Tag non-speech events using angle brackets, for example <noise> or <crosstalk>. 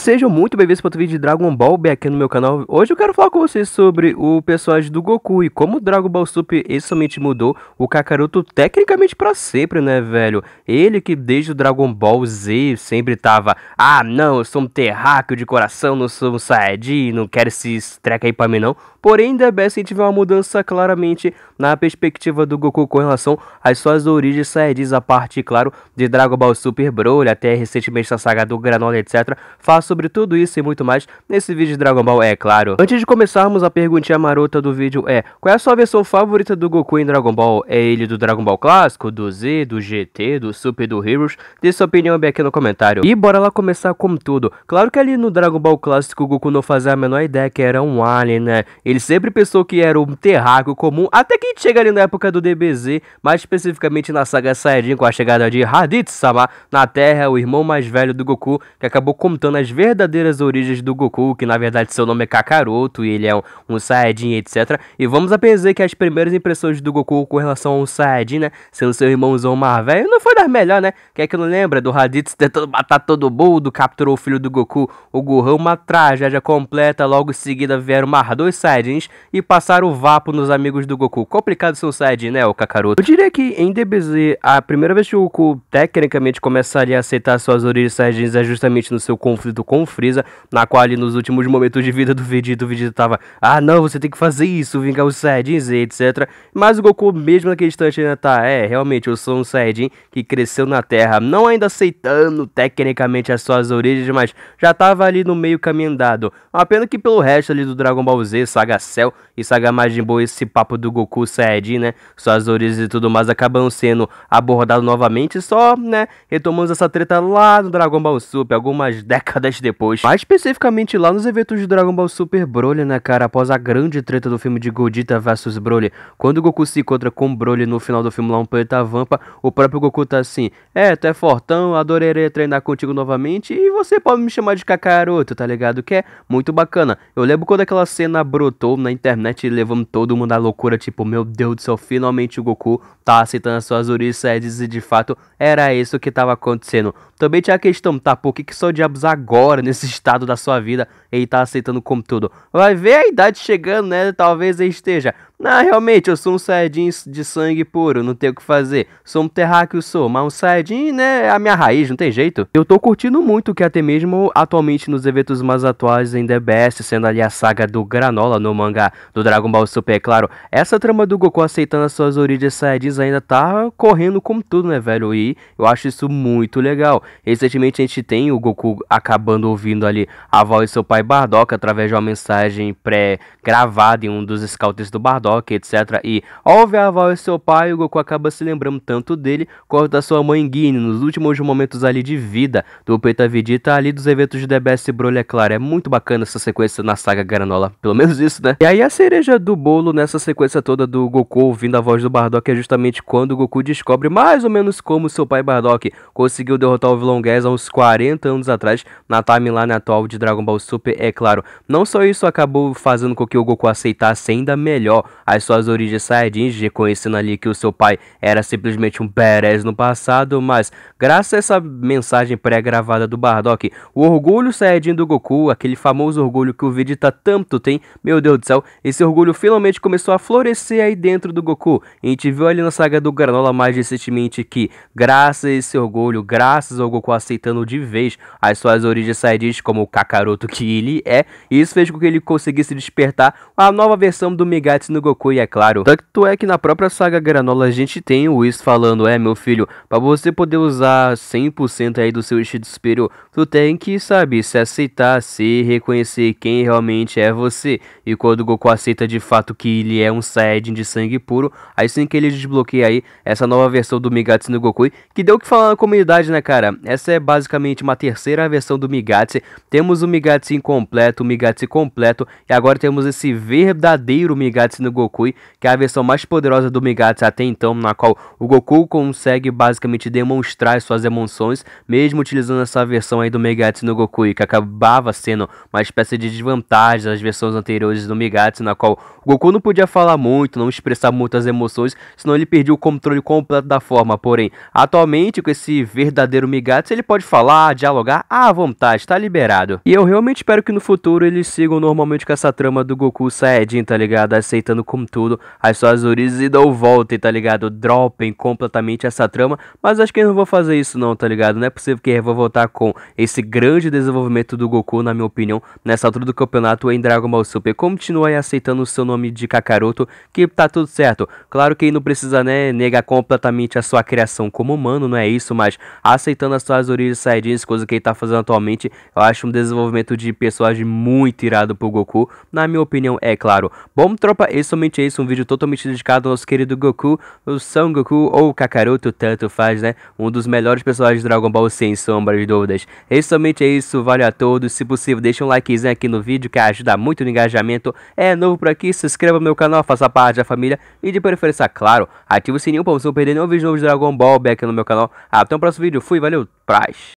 Sejam muito bem-vindos para outro vídeo de Dragon Ball B aqui no meu canal. Hoje eu quero falar com vocês sobre o personagem do Goku e como o Dragon Ball Super ele somente mudou o Kakaroto tecnicamente para sempre, né, velho? Ele que desde o Dragon Ball Z sempre tava, ah, não, eu sou um terráqueo de coração, não sou um Saiyajin, não quero esse treca aí para mim não. Porém, The Basket tiver uma mudança claramente na perspectiva do Goku com relação às suas origens saídas, a parte, claro, de Dragon Ball Super Broly, até recentemente a saga do Granola, etc. Fala sobre tudo isso e muito mais nesse vídeo de Dragon Ball, é claro. Antes de começarmos, a perguntinha marota do vídeo é: qual é a sua versão favorita do Goku em Dragon Ball? É ele do Dragon Ball clássico, do Z, do GT, do Super, do Heroes? Dê sua opinião bem aqui no comentário. E bora lá começar como tudo. Claro que ali no Dragon Ball clássico o Goku não fazia a menor ideia que era um alien, né? Ele sempre pensou que era um terráqueo comum, até que chega ali na época do DBZ, mais especificamente na saga Saiyajin com a chegada de Raditz-sama na Terra, o irmão mais velho do Goku, que acabou contando as verdadeiras origens do Goku, que na verdade seu nome é Kakaroto e ele é um, um Saiyajin, etc. E vamos a pensar que as primeiras impressões do Goku com relação ao Saiyajin, né, sendo seu irmãozão mais velho, não foi das melhores, né? Quem é que não lembra do Raditz tentando matar todo mundo, capturou o filho do Goku, o Gohan, uma tragédia completa, logo em seguida vieram mais dois Saiyajin Saiyajins e passar o vapo nos amigos do Goku. Complicado ser um Saiyajin, né, o Kakaroto? Eu diria que em DBZ, a primeira vez que o Goku tecnicamente começaria a aceitar suas origens Saiyajins é justamente no seu conflito com o Freeza, na qual ali nos últimos momentos de vida do Vegeta, o Vegeta tava, ah não, você tem que fazer isso, vingar os Saiyajins etc. Mas o Goku, mesmo naquele instante, ainda tá, é, realmente, eu sou um Saiyajin que cresceu na Terra, não ainda aceitando tecnicamente as suas origens, mas já tava ali no meio caminho andado. Uma pena que pelo resto ali do Dragon Ball Z, saga Saga Cell e Saga Majin Buu, esse papo do Goku Saiyajin, né? Suas origens e tudo mais acabam sendo abordado novamente, só, né? Retomamos essa treta lá no Dragon Ball Super, algumas décadas depois. Mais especificamente lá nos eventos de Dragon Ball Super Broly, né, cara? Após a grande treta do filme de Godita vs Broly, quando Goku se encontra com Broly no final do filme lá um Planeta Vampa, o próprio Goku tá assim: É, tu é fortão, adoraria treinar contigo novamente e você pode me chamar de Kakaroto, tá ligado? Que é muito bacana. Eu lembro quando aquela cena brotou na internet levando todo mundo à loucura, tipo, meu Deus do céu, finalmente o Goku tá aceitando as suas origens e de fato era isso que estava acontecendo. Também tinha a questão, tá, por que, que só diabos agora, nesse <laughs> estado da sua vida, ele tá aceitando como tudo? Vai ver a idade chegando, né? Talvez ele esteja. Não, realmente, eu sou um Saiyajin de sangue puro, não tenho o que fazer. Sou um terráqueo, sou, mas um Saiyajin, né, é a minha raiz, não tem jeito. Eu tô curtindo muito que até mesmo atualmente nos eventos mais atuais em The Best, sendo ali a saga do Granola no mangá do Dragon Ball Super, é claro, essa trama do Goku aceitando as suas origens Saiyajins ainda tá correndo como tudo, né, velho? E eu acho isso muito legal. Recentemente a gente tem o Goku acabando ouvindo ali a voz de seu pai Bardock através de uma mensagem pré-gravada em um dos scouts do Bardock, etc. E ao ver a voz de seu pai, o Goku acaba se lembrando tanto dele quanto da sua mãe Guine nos últimos momentos ali de vida do Peta Vegeta ali dos eventos de DBS Broly, é claro. É muito bacana essa sequência na saga Granola, pelo menos isso, né? E aí a cereja do bolo nessa sequência toda do Goku ouvindo a voz do Bardock é justamente quando o Goku descobre mais ou menos como seu pai Bardock conseguiu derrotar o Love Long há uns 40 anos atrás na timeline atual de Dragon Ball Super, é claro. Não só isso acabou fazendo com que o Goku aceitasse ainda melhor as suas origens Saiyajins, reconhecendo ali que o seu pai era simplesmente um badass no passado, mas graças a essa mensagem pré-gravada do Bardock, o orgulho Saiyajin do Goku, aquele famoso orgulho que o Vegeta tá tanto tem, meu Deus do céu, esse orgulho finalmente começou a florescer aí dentro do Goku. A gente viu ali na saga do Granola mais recentemente que, graças a esse orgulho, graças ao Goku aceitando de vez as suas origens saiyajins como o Kakaroto que ele é, e isso fez com que ele conseguisse despertar a nova versão do Migatsu no Goku, e é claro. Tanto é que na própria saga Granola a gente tem o Whis falando, é meu filho, para você poder usar 100% aí do seu estilo superior, tu tem que, sabe, se aceitar, se reconhecer quem realmente é você. E quando o Goku aceita de fato que ele é um Saiyajin de sangue puro, aí sim que ele desbloqueia aí essa nova versão do Migatsu no Goku, que deu o que falar na comunidade, né, cara? Essa é basicamente uma terceira versão do Migatse. Temos o Migatse incompleto, o Migatse completo e agora temos esse verdadeiro Migatse no Goku, que é a versão mais poderosa do Migatse até então, na qual o Goku consegue basicamente demonstrar suas emoções, mesmo utilizando essa versão aí do Migatse no Goku, que acabava sendo uma espécie de desvantagem das versões anteriores do Migatse, na qual o Goku não podia falar muito, não expressar muitas emoções, senão ele perdia o controle completo da forma. Porém, atualmente com esse verdadeiro Migatse se ele pode falar, dialogar à vontade, tá liberado. E eu realmente espero que no futuro eles sigam normalmente com essa trama do Goku Saiyajin, tá ligado? Aceitando como tudo as suas origens e dão volta, tá ligado? Dropem completamente essa trama, mas acho que eu não vou fazer isso não, tá ligado? Não é possível que eu vou voltar com esse grande desenvolvimento do Goku, na minha opinião, nessa altura do campeonato em Dragon Ball Super. Continua aí aceitando o seu nome de Kakaroto, que tá tudo certo. Claro que não precisa, né, negar completamente a sua criação como humano, não é isso, mas aceitando nas suas origens saiyajins, coisa que ele tá fazendo atualmente, eu acho um desenvolvimento de personagem muito irado pro Goku, na minha opinião, é claro. Bom, tropa, é somente isso, um vídeo totalmente dedicado ao nosso querido Goku, o São Goku ou Kakaroto, tanto faz, né? Um dos melhores personagens de Dragon Ball, sem sombra de dúvidas. É somente isso, vale a todos, se possível, deixa um likezinho aqui no vídeo, que ajuda muito no engajamento. É novo por aqui, se inscreva no meu canal, faça parte da família e de preferência, claro, ative o sininho para você não perder nenhum vídeo novo de Dragon Ball back no meu canal. Até o próximo vídeo, fui, valeu! Price.